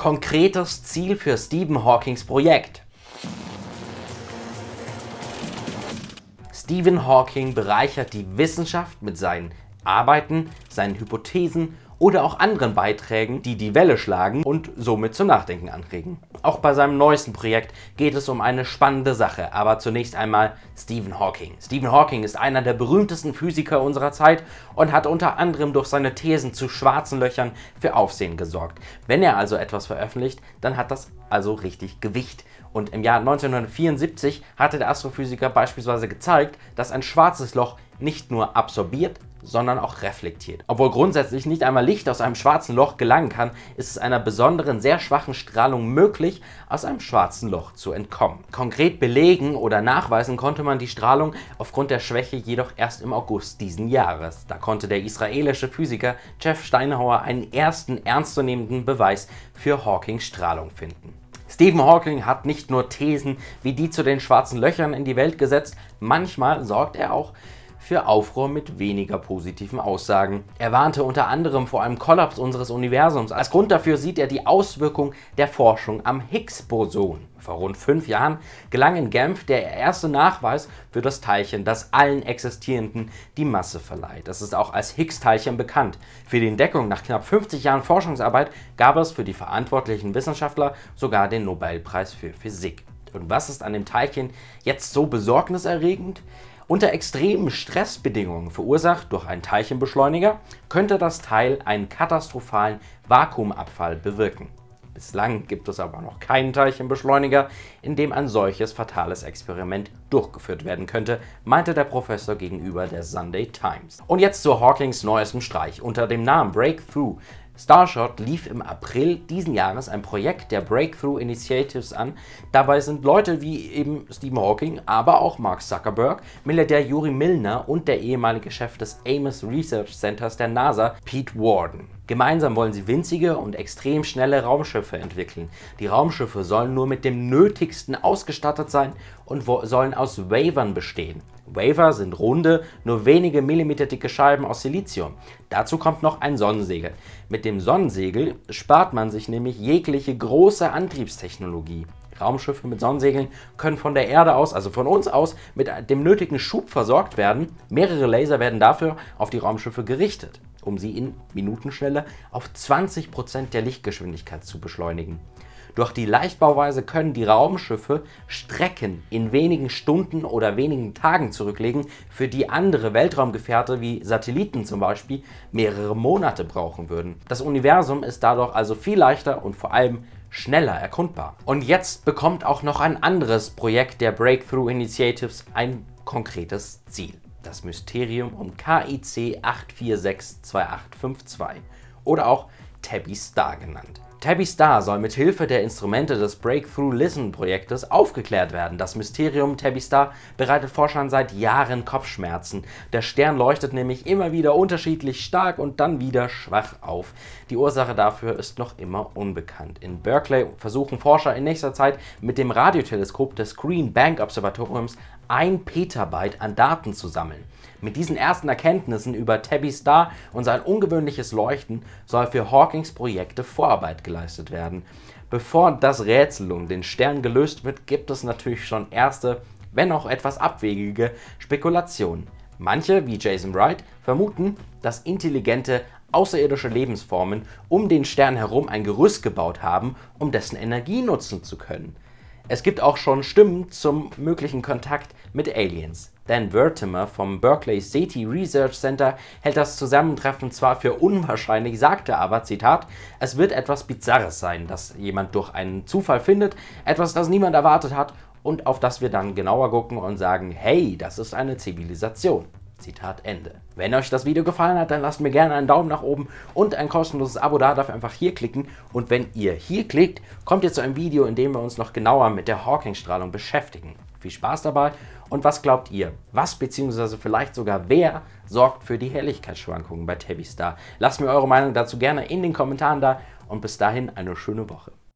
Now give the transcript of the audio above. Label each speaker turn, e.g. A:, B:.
A: konkretes Ziel für Stephen Hawkings Projekt. Stephen Hawking bereichert die Wissenschaft mit seinen Arbeiten, seinen Hypothesen oder auch anderen Beiträgen, die die Welle schlagen und somit zum Nachdenken anregen. Auch bei seinem neuesten Projekt geht es um eine spannende Sache, aber zunächst einmal Stephen Hawking. Stephen Hawking ist einer der berühmtesten Physiker unserer Zeit und hat unter anderem durch seine Thesen zu schwarzen Löchern für Aufsehen gesorgt. Wenn er also etwas veröffentlicht, dann hat das also richtig Gewicht. Und im Jahr 1974 hatte der Astrophysiker beispielsweise gezeigt, dass ein schwarzes Loch nicht nur absorbiert, sondern auch reflektiert. Obwohl grundsätzlich nicht einmal Licht aus einem schwarzen Loch gelangen kann, ist es einer besonderen, sehr schwachen Strahlung möglich, aus einem schwarzen Loch zu entkommen. Konkret belegen oder nachweisen konnte man die Strahlung aufgrund der Schwäche jedoch erst im August diesen Jahres. Da konnte der israelische Physiker Jeff Steinhauer einen ersten ernstzunehmenden Beweis für Hawkings Strahlung finden. Stephen Hawking hat nicht nur Thesen wie die zu den schwarzen Löchern in die Welt gesetzt, manchmal sorgt er auch für Aufruhr mit weniger positiven Aussagen. Er warnte unter anderem vor einem Kollaps unseres Universums. Als Grund dafür sieht er die Auswirkung der Forschung am Higgs-Boson. Vor rund fünf Jahren gelang in Genf der erste Nachweis für das Teilchen, das allen Existierenden die Masse verleiht. Das ist auch als Higgs-Teilchen bekannt. Für die Entdeckung nach knapp 50 Jahren Forschungsarbeit gab es für die verantwortlichen Wissenschaftler sogar den Nobelpreis für Physik. Und was ist an dem Teilchen jetzt so besorgniserregend? Unter extremen Stressbedingungen verursacht durch einen Teilchenbeschleuniger könnte das Teil einen katastrophalen Vakuumabfall bewirken. Bislang gibt es aber noch keinen Teilchenbeschleuniger, in dem ein solches fatales Experiment durchgeführt werden könnte, meinte der Professor gegenüber der Sunday Times. Und jetzt zu Hawkings neuestem Streich. Unter dem Namen Breakthrough Starshot lief im April diesen Jahres ein Projekt der Breakthrough Initiatives an. Dabei sind Leute wie eben Stephen Hawking, aber auch Mark Zuckerberg, Milliardär Juri Milner und der ehemalige Chef des Amos Research Centers der NASA, Pete Warden. Gemeinsam wollen sie winzige und extrem schnelle Raumschiffe entwickeln. Die Raumschiffe sollen nur mit dem Nötigsten ausgestattet sein und sollen aus Wavern bestehen. Waver sind runde, nur wenige Millimeter dicke Scheiben aus Silizium. Dazu kommt noch ein Sonnensegel. Mit dem Sonnensegel spart man sich nämlich jegliche große Antriebstechnologie. Raumschiffe mit Sonnensegeln können von der Erde aus, also von uns aus, mit dem nötigen Schub versorgt werden. Mehrere Laser werden dafür auf die Raumschiffe gerichtet, um sie in Minutenschnelle auf 20% der Lichtgeschwindigkeit zu beschleunigen. Durch die Leichtbauweise können die Raumschiffe Strecken in wenigen Stunden oder wenigen Tagen zurücklegen, für die andere Weltraumgefährte wie Satelliten zum Beispiel mehrere Monate brauchen würden. Das Universum ist dadurch also viel leichter und vor allem schneller erkundbar. Und jetzt bekommt auch noch ein anderes Projekt der Breakthrough Initiatives ein konkretes Ziel. Das Mysterium um KIC 8462852 oder auch Tabby Star genannt. Tabby Star soll mit Hilfe der Instrumente des Breakthrough Listen Projektes aufgeklärt werden. Das Mysterium Tabby Star bereitet Forschern seit Jahren Kopfschmerzen. Der Stern leuchtet nämlich immer wieder unterschiedlich stark und dann wieder schwach auf. Die Ursache dafür ist noch immer unbekannt. In Berkeley versuchen Forscher in nächster Zeit mit dem Radioteleskop des Green Bank Observatoriums ein Petabyte an Daten zu sammeln. Mit diesen ersten Erkenntnissen über Tabby Star und sein ungewöhnliches Leuchten soll für Hawkings Projekte Vorarbeit geleistet werden. Bevor das Rätsel um den Stern gelöst wird, gibt es natürlich schon erste, wenn auch etwas abwegige Spekulationen. Manche, wie Jason Wright, vermuten, dass intelligente außerirdische Lebensformen um den Stern herum ein Gerüst gebaut haben, um dessen Energie nutzen zu können. Es gibt auch schon Stimmen zum möglichen Kontakt mit Aliens. Dan Wertimer vom Berkeley SETI Research Center hält das Zusammentreffen zwar für unwahrscheinlich, sagte aber, Zitat, es wird etwas Bizarres sein, dass jemand durch einen Zufall findet, etwas, das niemand erwartet hat und auf das wir dann genauer gucken und sagen, hey, das ist eine Zivilisation. Zitat Ende. Wenn euch das Video gefallen hat, dann lasst mir gerne einen Daumen nach oben und ein kostenloses Abo da, dafür einfach hier klicken. Und wenn ihr hier klickt, kommt ihr zu einem Video, in dem wir uns noch genauer mit der Hawking-Strahlung beschäftigen. Viel Spaß dabei und was glaubt ihr? Was bzw. vielleicht sogar wer sorgt für die Helligkeitsschwankungen bei Tavistar? Lasst mir eure Meinung dazu gerne in den Kommentaren da und bis dahin eine schöne Woche.